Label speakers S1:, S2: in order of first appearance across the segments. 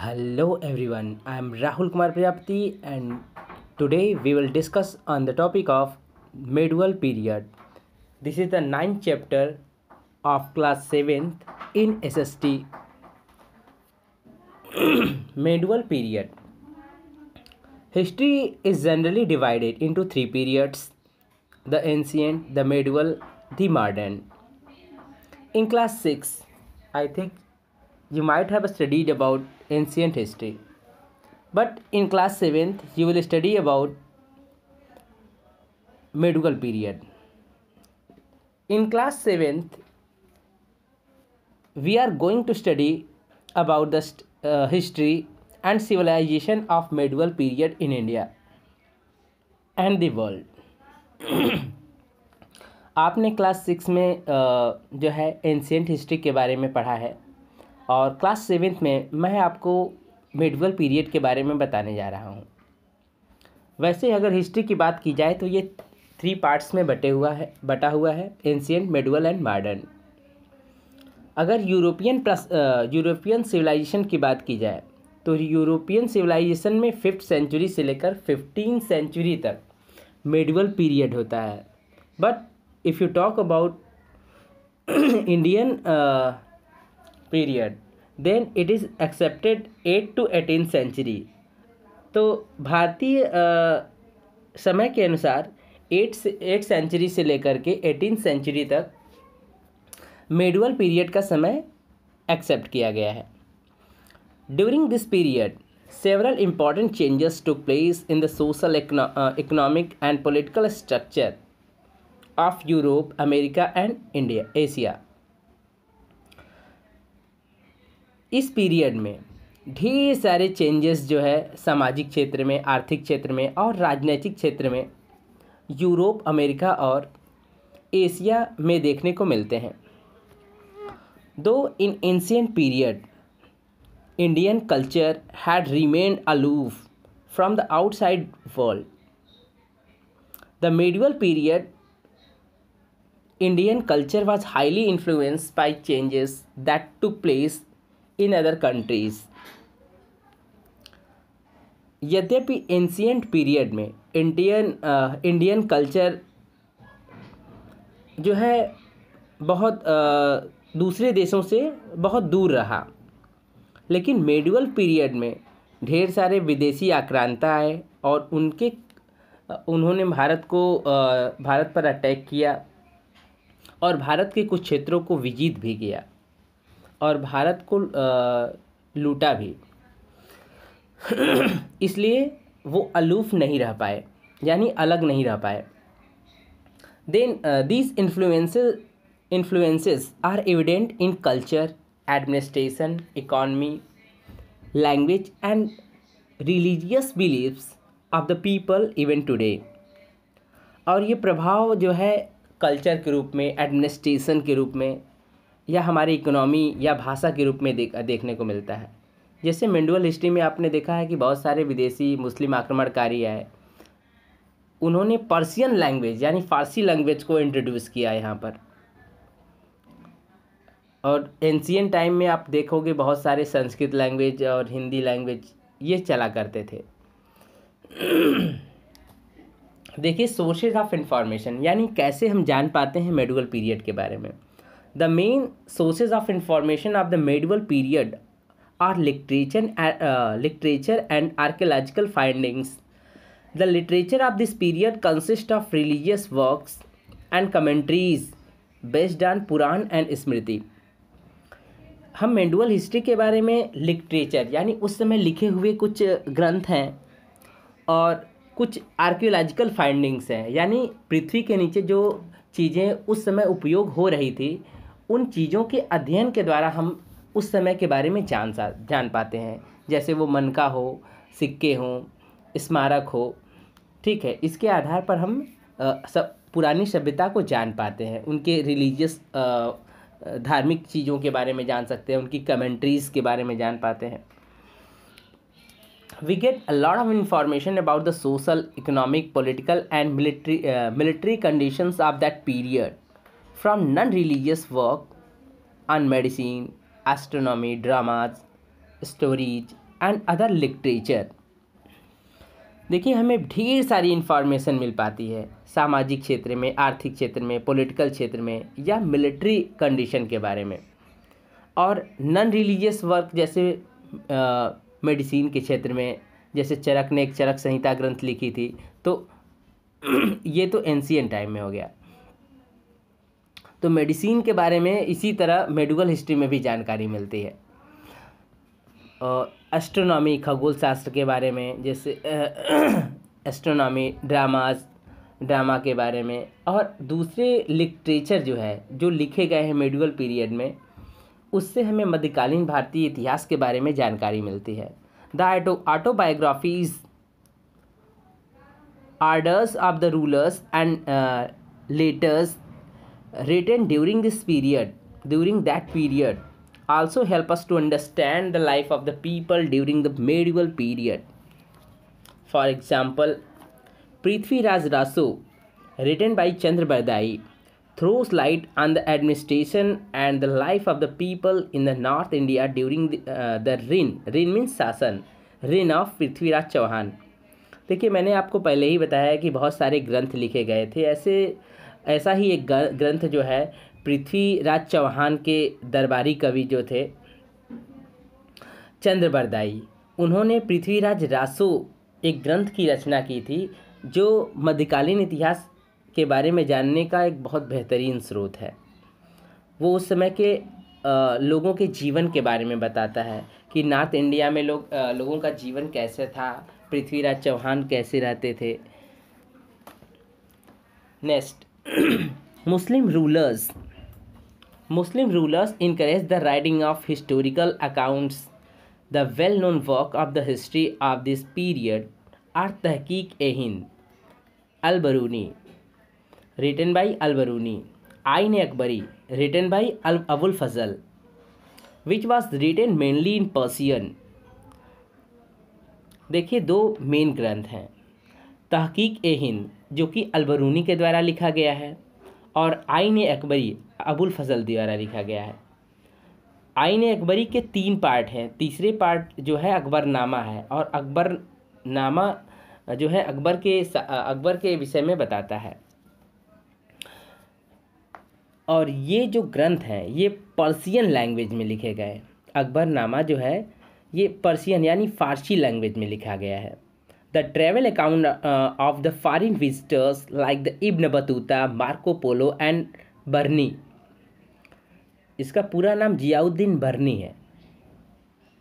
S1: Hello everyone, I am Rahul Kumar Priyapti and today we will discuss on the topic of medieval period. This is the ninth chapter of class 7th in SST. medieval period. History is generally divided into three periods, the ancient, the medieval, the modern. In class 6, I think you might have studied about ancient history but in class 7th you will study about medieval period in class 7th we are going to study about the uh, history and civilization of medieval period in india and the world आपने class six में जो है ancient history के बारे में पढ़ा है और क्लास सेवेंथ में मैं आपको मेडिकल पीरियड के बारे में बताने जा रहा हूँ वैसे अगर हिस्ट्री की बात की जाए तो ये थ्री पार्ट्स में बटे हुआ है बटा हुआ है एंशियंट मेडिवल एंड मॉडर्न अगर यूरोपियन यूरोपियन सिविलाइजेशन की बात की जाए तो यूरोपियन सिविलाइजेशन में फिफ्थ सेंचुरी से लेकर फिफ्टीन सेंचुरी तक मेडिवल पीरियड होता है but if you talk about Indian period then it is accepted eight to eighteen century तो भारतीय समय के अनुसार एट से एट सेंचुरी से लेकर के एटीन सेंचुरी तक मेडुअल पीरियड का समय एक्सेप्ट किया गया है during this period several important changes took place in the social economic and political structure of Europe America and India Asia इस पीरियड में ढेर सारे चेंजेस जो है सामाजिक क्षेत्र में आर्थिक क्षेत्र में और राजनीतिक क्षेत्र में यूरोप अमेरिका और एशिया में देखने को मिलते हैं though in ancient period Indian culture had remained aloof from the outside world the medieval period Indian culture was highly influence by changes that took place in other countries यद्यपि ancient period में Indian Indian culture जो है बहुत आ, uh, दूसरे देशों से बहुत दूर रहा लेकिन मेडिवल पीरियड में ढेर सारे विदेशी आक्रांता आए और उनके uh, उन्होंने भारत को uh, भारत पर अटैक किया और भारत के कुछ क्षेत्रों को विजित भी किया और भारत को लूटा भी इसलिए वो अलूफ नहीं रह पाए यानी अलग नहीं रह पाए then these influence influences are evident in culture administration economy language and religious beliefs of the people even today और ये प्रभाव जो है कल्चर के रूप में एडमिनिस्ट्रेशन के रूप में या हमारी इकोनॉमी या भाषा के रूप में देख देखने को मिलता है जैसे मिंडुअल हिस्ट्री में आपने देखा है कि बहुत सारे विदेशी मुस्लिम आक्रमणकारी आए उन्होंने पर्सियन लैंग्वेज यानी फ़ारसी लैंग्वेज को इंट्रोड्यूस किया यहाँ पर और एनशियन टाइम में आप देखोगे बहुत सारे संस्कृत लैंग्वेज और हिंदी लैंग्वेज ये चला करते थे देखिए सोर्सेज ऑफ इंफॉर्मेशन यानी कैसे हम जान पाते हैं मेडुअल पीरियड के बारे में the main sources of information of the medieval period are literature literature and archaeological findings the literature of this period consist of religious works and commentaries based on Puran and Smriti हम medieval history के बारे में literature यानी उस समय लिखे हुए कुछ ग्रंथ हैं और कुछ आर्कियोलॉजिकल फाइंडिंग्स हैं यानी पृथ्वी के नीचे जो चीज़ें उस समय उपयोग हो रही थी उन चीज़ों के अध्ययन के द्वारा हम उस समय के बारे में जान सा जान पाते हैं जैसे वो मनका हो सिक्के हों स्मारक हो ठीक है इसके आधार पर हम आ, सब पुरानी सभ्यता को जान पाते हैं उनके रिलीजियस धार्मिक चीज़ों के बारे में जान सकते हैं उनकी कमेंट्रीज़ के बारे में जान पाते हैं we get a lot of information about the social economic political and military military condition of that पीरियड from non religious work on medicine, astronomy, dramas, stories, and other literature देखिए हमें ढेर सारी इन्फॉर्मेशन मिल पाती है सामाजिक क्षेत्र में आर्थिक क्षेत्र में पॉलिटिकल क्षेत्र में या मिलिट्री कंडीशन के बारे में और नॉन रिलीजियस वर्क जैसे मेडिसिन के क्षेत्र में जैसे चरक ने एक चरक संहिता ग्रंथ लिखी थी तो ये तो एनसीएन टाइम में हो गया तो मेडिसिन के बारे में इसी तरह मेडिकल हिस्ट्री में भी जानकारी मिलती है एस्ट्रोनॉमी खगोल शास्त्र के बारे में जैसे एस्ट्रोनॉमी ड्रामाज ड्रामा के बारे में और दूसरे लिटरेचर जो है जो लिखे गए हैं मेडिकल पीरियड में उससे हमें मध्यकालीन भारतीय इतिहास के बारे में जानकारी मिलती है the auto autobiographies orders of the rulers and letters written during this period during that period also help us to understand the life of the people during the medieval period for example prithviraj rasu written by chandrabadai throws light on the administration and the life of the people in the north india during the, uh, the rin rin means शासन rin of prithviraj Chauhan देखिए मैंने आपको पहले ही बताया कि बहुत सारे ग्रंथ लिखे गए थे ऐसे ऐसा ही एक ग्रंथ जो है पृथ्वीराज चौहान के दरबारी कवि जो थे चंद्रबरदाई उन्होंने पृथ्वीराज रासो एक ग्रंथ की रचना की थी जो मध्यकालीन इतिहास के बारे में जानने का एक बहुत बेहतरीन स्रोत है वो उस समय के आ, लोगों के जीवन के बारे में बताता है कि नॉर्थ इंडिया में लोग आ, लोगों का जीवन कैसे था पृथ्वीराज चौहान कैसे रहते थे next Muslim rulers Muslim rulers increase the riding of historical accounts the well known work of the history of this period are Tahqiq e Hind Alberuni written by Alberuni Ain e Akbari written by Al Abulfazl which was written mainly in Persian देखिए दो main ग्रंथ हैं तहकीक ए हिंद जो कि अलबरूनी के द्वारा लिखा गया है और आइन अकबरी अबुल फजल द्वारा लिखा गया है आइन अकबरी के तीन पार्ट हैं तीसरे पार्ट जो है अकबरनामा है और अकबरनामा जो है अकबर के अकबर के विषय में बताता है और ये जो ग्रंथ हैं ये पर्सियन लैंग्वेज में लिखे गए अकबरनामा जो है ये पर्सियन यानी फ़ारसी लैंग्वेज में लिखा गया है the travel account of the foreign foreign like the Ibn Battuta Marco Polo and Barani इसका पूरा नाम जियाउद्दीन बर्नी है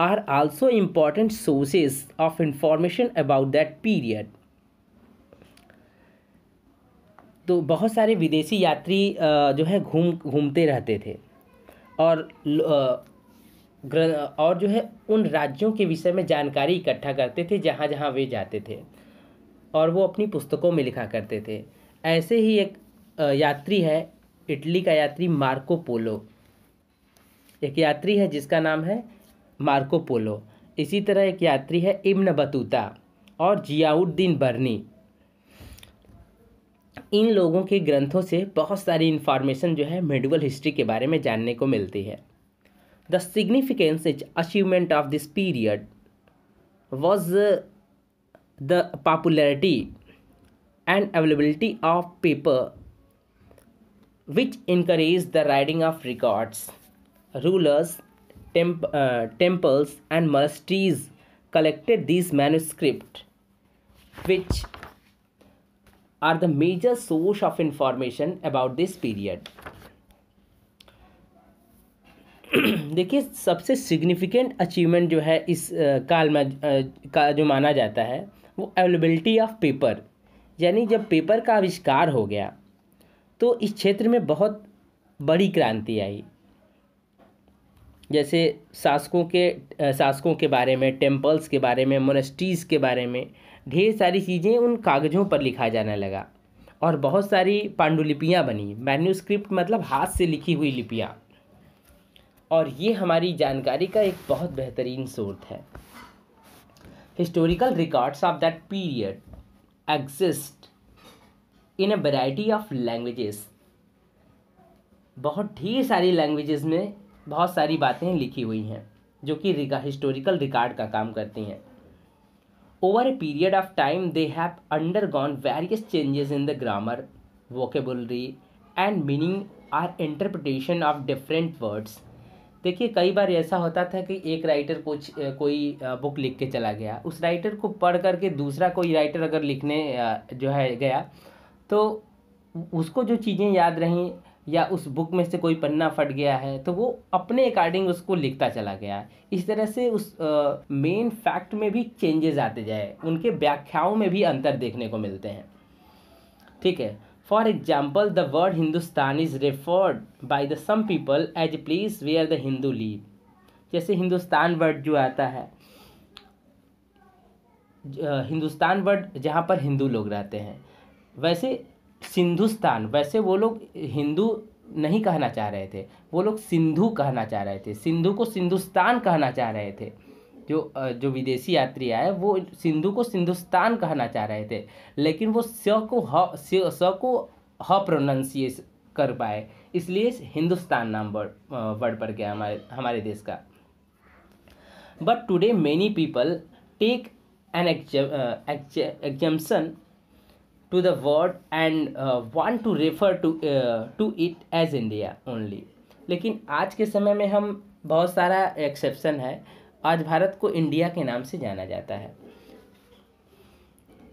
S1: are also important sources of information about that period तो बहुत सारे विदेशी यात्री uh, जो है घूम घूमते रहते थे और uh, और जो है उन राज्यों के विषय में जानकारी इकट्ठा करते थे जहाँ जहाँ वे जाते थे और वो अपनी पुस्तकों में लिखा करते थे ऐसे ही एक यात्री है इटली का यात्री मार्को पोलो एक यात्री है जिसका नाम है मार्को पोलो इसी तरह एक यात्री है इब्न बतूता और जियाउद्दीन बर्नी इन लोगों के ग्रंथों से बहुत सारी इन्फॉर्मेशन जो है मेडिवल हिस्ट्री के बारे में जानने को मिलती है The significance achievement of this period was uh, the popularity and availability of paper which encouraged the writing of records. Rulers, temp uh, temples and monasteries collected these manuscripts which are the major source of information about this period. देखिए सबसे significant achievement जो है इस काल में का जो माना जाता है वो अवेलेबिलिटी ऑफ पेपर यानी जब पेपर का आविष्कार हो गया तो इस क्षेत्र में बहुत बड़ी क्रांति आई जैसे शासकों के शासकों के बारे में टेम्पल्स के बारे में मोनेस्टीज़ के बारे में ढेर सारी चीज़ें उन कागज़ों पर लिखा जाने लगा और बहुत सारी पांडुलिपियाँ बनी मैन्यूस्क्रिप्ट मतलब हाथ से लिखी हुई लिपियाँ और ये हमारी जानकारी का एक बहुत बेहतरीन सोर्स है historical records of that period exist in a variety of languages बहुत ढेर सारी लैंग्वेजेस में बहुत सारी बातें लिखी हुई हैं जो कि हिस्टोरिकल रिकॉर्ड का काम करती हैं over a period of time they have undergone various changes in the grammar vocabulary and meaning or interpretation of different words देखिए कई बार ऐसा होता था कि एक राइटर कुछ कोई बुक लिख के चला गया उस राइटर को पढ़ करके दूसरा कोई राइटर अगर लिखने जो है गया तो उसको जो चीज़ें याद रहीं या उस बुक में से कोई पन्ना फट गया है तो वो अपने अकॉर्डिंग उसको लिखता चला गया इस तरह से उस मेन फैक्ट में भी चेंजेस आते जाए उनके व्याख्याओं में भी अंतर देखने को मिलते हैं ठीक है For example, the word Hindustan is referred by the some people as a place where the Hindu live. जैसे हिंदुस्तान वर्ड जो आता है हिंदुस्तान वर्ड जहाँ पर हिंदू लोग रहते हैं वैसे सिंधुस्तान वैसे वो लोग हिंदू नहीं कहना चाह रहे थे वो लोग सिंधु कहना चाह रहे थे सिंधु को सिंधुस्तान कहना चाह रहे थे जो जो विदेशी यात्री आए वो सिंधु को सिंधुस्तान कहना चाह रहे थे लेकिन वो स को ह स को ह प्रोनाउंसिएस कर पाए इसलिए हिंदुस्तान नाम वर्ड वर्ड पड़ गया हमारे हमारे देश का but today many people take an exception to the word and want to refer to to it as India only लेकिन आज के समय में हम बहुत सारा एक्सेप्शन है आज भारत को इंडिया के नाम से जाना जाता है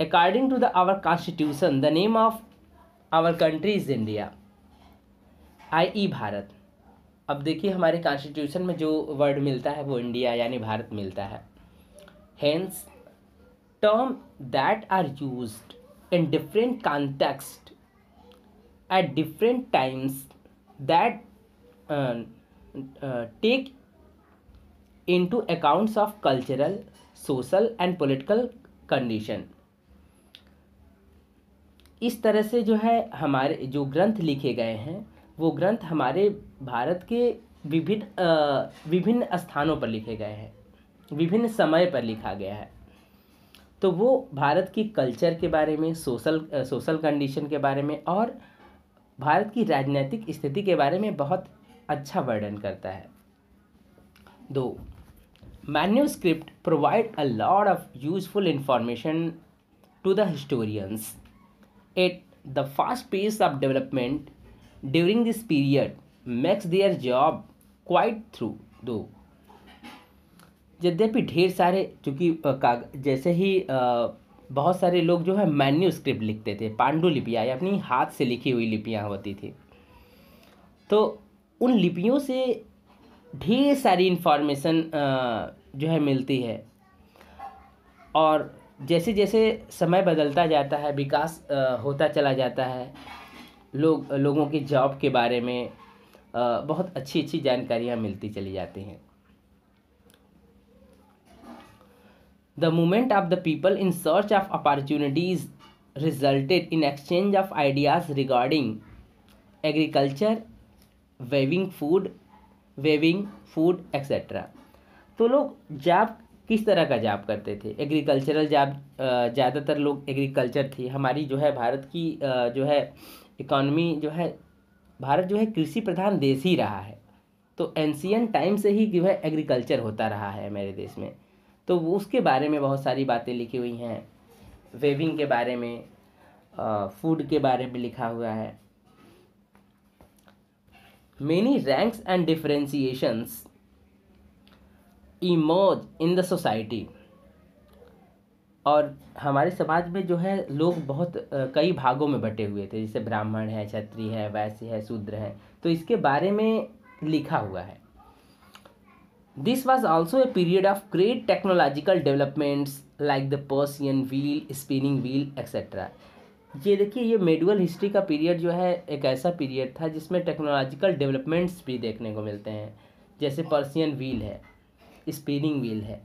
S1: according to the our constitution the name of our country is India I E Bharat अब देखिए हमारे कॉन्स्टिट्यूशन में जो वर्ड मिलता है वो इंडिया यानी भारत मिलता है hence term that are use in different context at different times that take into accounts of cultural social and political condition इस तरह से जो है हमारे जो ग्रंथ लिखे गए हैं वो ग्रंथ हमारे भारत के विभिन्न विभिन्न स्थानों पर लिखे गए हैं विभिन्न समय पर लिखा गया है तो वो भारत की कल्चर के बारे में सोशल सोशल कंडीशन के बारे में और भारत की राजनीतिक स्थिति के बारे में बहुत अच्छा वर्णन करता है दो manuscript provide a lot of useful information to the historians. It the fast pace of development during this period makes their job quite through though. यद्यपि ढेर सारे क्योंकि जैसे ही बहुत सारे लोग जो है मैन्यू स्क्रिप्ट लिखते थे पांडुलिपियाँ या अपनी हाथ से लिखी हुई लिपियाँ होती थी तो उन लिपियों से ढेर सारी इन्फॉर्मेशन जो है मिलती है और जैसे जैसे समय बदलता जाता है विकास होता चला जाता है लोग लोगों के जॉब के बारे में बहुत अच्छी अच्छी जानकारियाँ मिलती चली जाती हैं the movement of the people in search of opportunities resulted in exchange of ideas regarding agriculture weaving food weaving food etcetera तो लोग जाप किस तरह का जाप करते थे एग्रीकल्चरल जाप ज़्यादातर लोग एग्रीकल्चर थी हमारी जो है भारत की जो है इकॉनमी जो है भारत जो है कृषि प्रधान देश ही रहा है तो एनसीएन टाइम से ही जो है एग्रीकल्चर होता रहा है मेरे देश में तो उसके बारे में बहुत सारी बातें लिखी हुई हैं वेविंग के बारे में फूड के बारे में लिखा हुआ है many ranks and differentiations emerged in the society और हमारे समाज में जो है लोग बहुत कई भागों में बटे हुए थे जैसे ब्राह्मण है क्षत्रिय है वैश्य है शूद्र है तो इसके बारे में लिखा हुआ है this was also a period of great technological developments like the Persian wheel spinning wheel etcetera ये देखिए ये मेडिवल हिस्ट्री का पीरियड जो है एक ऐसा पीरियड था जिसमें टेक्नोलॉजिकल डेवलपमेंट्स भी देखने को मिलते हैं जैसे पर्सियन व्हील है स्पिनिंग व्हील है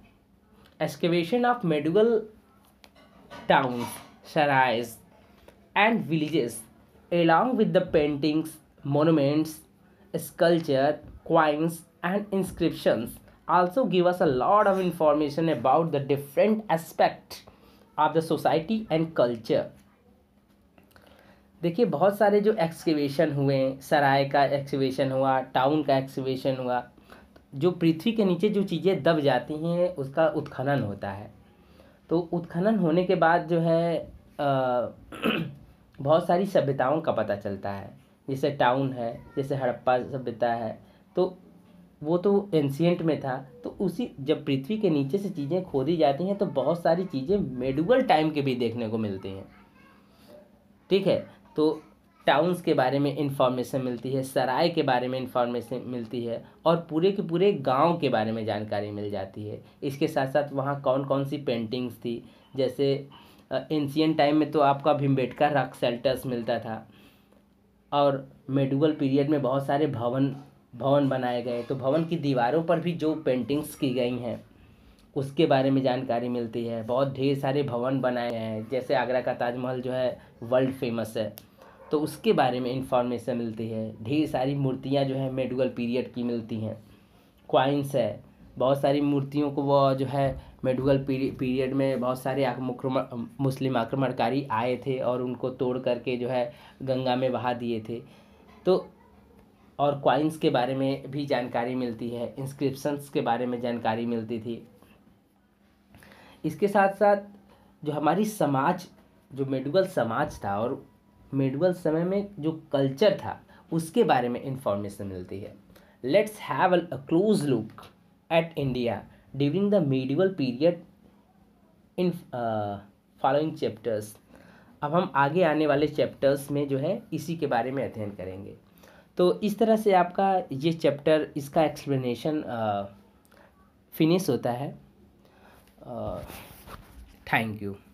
S1: excavation of medieval towns sarais and villages along with the paintings monuments sculpture coins and inscription also give us a lot of information about the different aspect of the society and culture देखिए बहुत सारे जो excavation हुए सराय का excavation हुआ town का excavation हुआ जो पृथ्वी के नीचे जो चीज़ें दब जाती हैं उसका उत्खनन होता है तो उत्खनन होने के बाद जो है आ, बहुत सारी सभ्यताओं का पता चलता है जैसे टाउन है जैसे हड़प्पा सभ्यता है तो वो तो एंशियंट में था तो उसी जब पृथ्वी के नीचे से चीज़ें खोदी जाती हैं तो बहुत सारी चीज़ें मेडुगल टाइम के भी देखने को मिलती हैं ठीक है तो टाउन्स के बारे में इंफॉर्मेशन मिलती है सराय के बारे में इंफॉर्मेशन मिलती है और पूरे के पूरे गांव के बारे में जानकारी मिल जाती है इसके साथ साथ वहाँ कौन कौन सी पेंटिंग्स थी जैसे एंशियन टाइम में तो आपका भीमबेटका रॉक सेल्टर्स मिलता था और मेडुगल पीरियड में बहुत सारे भवन भवन बनाए गए तो भवन की दीवारों पर भी जो पेंटिंग्स की गई हैं उसके बारे में जानकारी मिलती है बहुत ढेर सारे भवन बनाए गए हैं जैसे आगरा का ताजमहल जो है वर्ल्ड फेमस है तो उसके बारे में इंफॉर्मेशन मिलती है ढेर सारी मूर्तियाँ जो है मेडुअल पीरियड की मिलती हैं क्वाइंस है बहुत सारी मूर्तियों को वो जो है मेडुअल पीरियड में बहुत सारे आक्रमण मुस्लिम आक्रमणकारी आए थे और उनको तोड़ करके जो है गंगा में बहा दिए थे तो और क्वाइंस के बारे में भी जानकारी मिलती है इंस्क्रिप्शंस के बारे में जानकारी मिलती थी इसके साथ साथ जो हमारी समाज जो मेडुगल समाज था और मिडवल समय में जो कल्चर था उसके बारे में इंफॉर्मेशन मिलती है let's have a close look at India during the medieval period in following chapters अब हम आगे आने वाले चैप्टर्स में जो है इसी के बारे में अध्ययन करेंगे तो इस तरह से आपका ये चैप्टर इसका एक्सप्लेनेशन फिनिश uh, होता है थैंक uh, यू